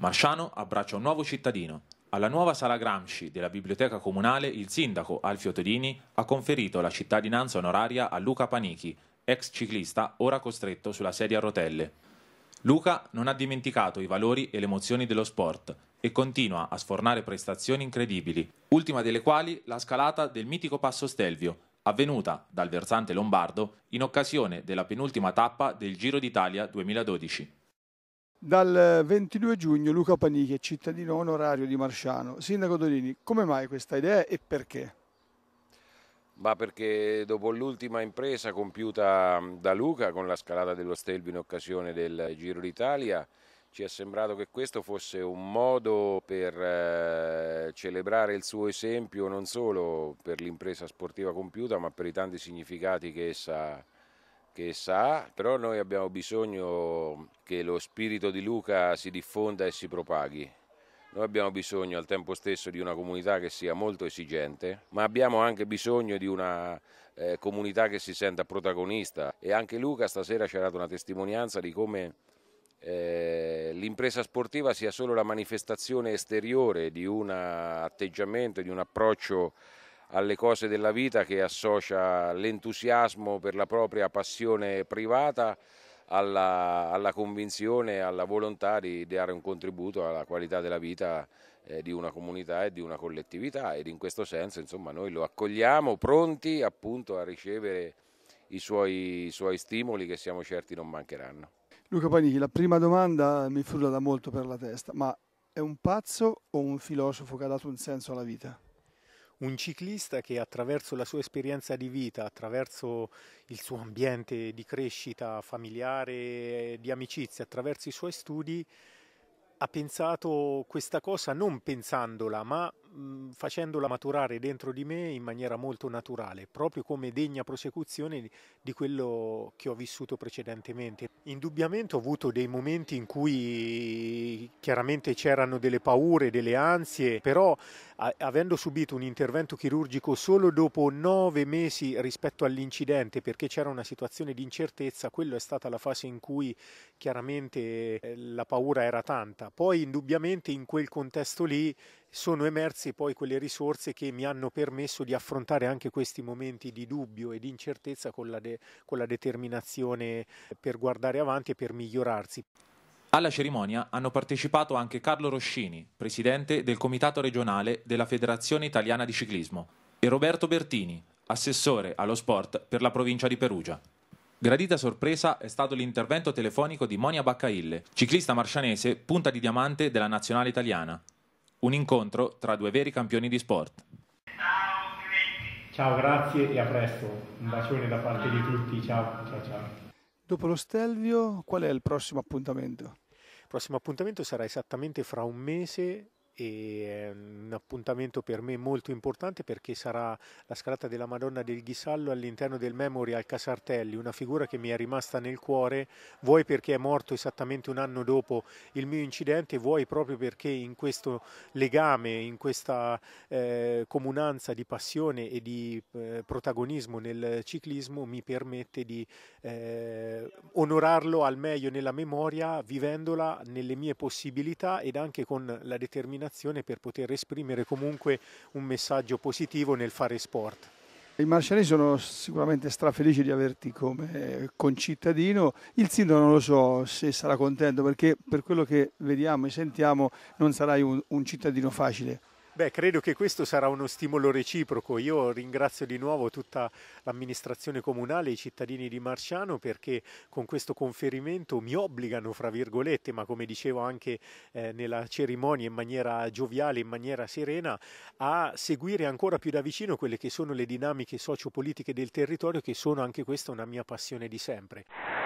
Marsciano abbraccia un nuovo cittadino. Alla nuova sala Gramsci della biblioteca comunale il sindaco Alfio Todini ha conferito la cittadinanza onoraria a Luca Panichi, ex ciclista ora costretto sulla sedia a rotelle. Luca non ha dimenticato i valori e le emozioni dello sport e continua a sfornare prestazioni incredibili, ultima delle quali la scalata del mitico Passo Stelvio, avvenuta dal versante lombardo in occasione della penultima tappa del Giro d'Italia 2012. Dal 22 giugno Luca Panichi, è cittadino onorario di Marciano. Sindaco Dolini, come mai questa idea e perché? Ma perché dopo l'ultima impresa compiuta da Luca con la scalata dello Stelvio in occasione del Giro d'Italia, ci è sembrato che questo fosse un modo per eh, celebrare il suo esempio non solo per l'impresa sportiva compiuta, ma per i tanti significati che essa ha che sa, però noi abbiamo bisogno che lo spirito di Luca si diffonda e si propaghi. Noi abbiamo bisogno al tempo stesso di una comunità che sia molto esigente, ma abbiamo anche bisogno di una eh, comunità che si senta protagonista e anche Luca stasera ci ha dato una testimonianza di come eh, l'impresa sportiva sia solo la manifestazione esteriore di un atteggiamento, di un approccio alle cose della vita che associa l'entusiasmo per la propria passione privata alla, alla convinzione alla volontà di dare un contributo alla qualità della vita eh, di una comunità e di una collettività ed in questo senso insomma, noi lo accogliamo pronti appunto a ricevere i suoi, i suoi stimoli che siamo certi non mancheranno. Luca Panichi, la prima domanda mi frulla da molto per la testa, ma è un pazzo o un filosofo che ha dato un senso alla vita? un ciclista che attraverso la sua esperienza di vita, attraverso il suo ambiente di crescita familiare, di amicizia, attraverso i suoi studi, ha pensato questa cosa non pensandola, ma Mm, facendola maturare dentro di me in maniera molto naturale, proprio come degna prosecuzione di quello che ho vissuto precedentemente. Indubbiamente ho avuto dei momenti in cui chiaramente c'erano delle paure, delle ansie, però avendo subito un intervento chirurgico solo dopo nove mesi rispetto all'incidente, perché c'era una situazione di incertezza, quella è stata la fase in cui chiaramente eh, la paura era tanta. Poi indubbiamente in quel contesto lì sono emerse poi quelle risorse che mi hanno permesso di affrontare anche questi momenti di dubbio e di incertezza con la, de- con la determinazione per guardare avanti e per migliorarsi. Alla cerimonia hanno partecipato anche Carlo Roscini, presidente del Comitato regionale della Federazione Italiana di Ciclismo, e Roberto Bertini, assessore allo sport per la provincia di Perugia. Gradita sorpresa è stato l'intervento telefonico di Monia Baccaille, ciclista marcianese punta di diamante della nazionale italiana, un incontro tra due veri campioni di sport. Ciao, grazie e a presto. Un bacione da parte di tutti. Ciao, ciao, ciao. Dopo lo Stelvio, qual è il prossimo appuntamento? Il prossimo appuntamento sarà esattamente fra un mese e ehm, un appuntamento per me molto importante perché sarà la scalata della Madonna del Ghisallo all'interno del Memorial Casartelli, una figura che mi è rimasta nel cuore, vuoi perché è morto esattamente un anno dopo il mio incidente, vuoi proprio perché in questo legame, in questa eh, comunanza di passione e di eh, protagonismo nel ciclismo mi permette di eh, onorarlo al meglio nella memoria, vivendola nelle mie possibilità ed anche con la determinazione determinazione per poter esprimere comunque un messaggio positivo nel fare sport. I marciani sono sicuramente strafelici di averti come concittadino, il sindaco non lo so se sarà contento perché per quello che vediamo e sentiamo non sarai un, un cittadino facile. Beh, credo che questo sarà uno stimolo reciproco. Io ringrazio di nuovo tutta l'amministrazione comunale e i cittadini di Marciano perché con questo conferimento mi obbligano, fra virgolette, ma come dicevo anche eh, nella cerimonia in maniera gioviale, in maniera serena, a seguire ancora più da vicino quelle che sono le dinamiche sociopolitiche del territorio che sono anche questa una mia passione di sempre.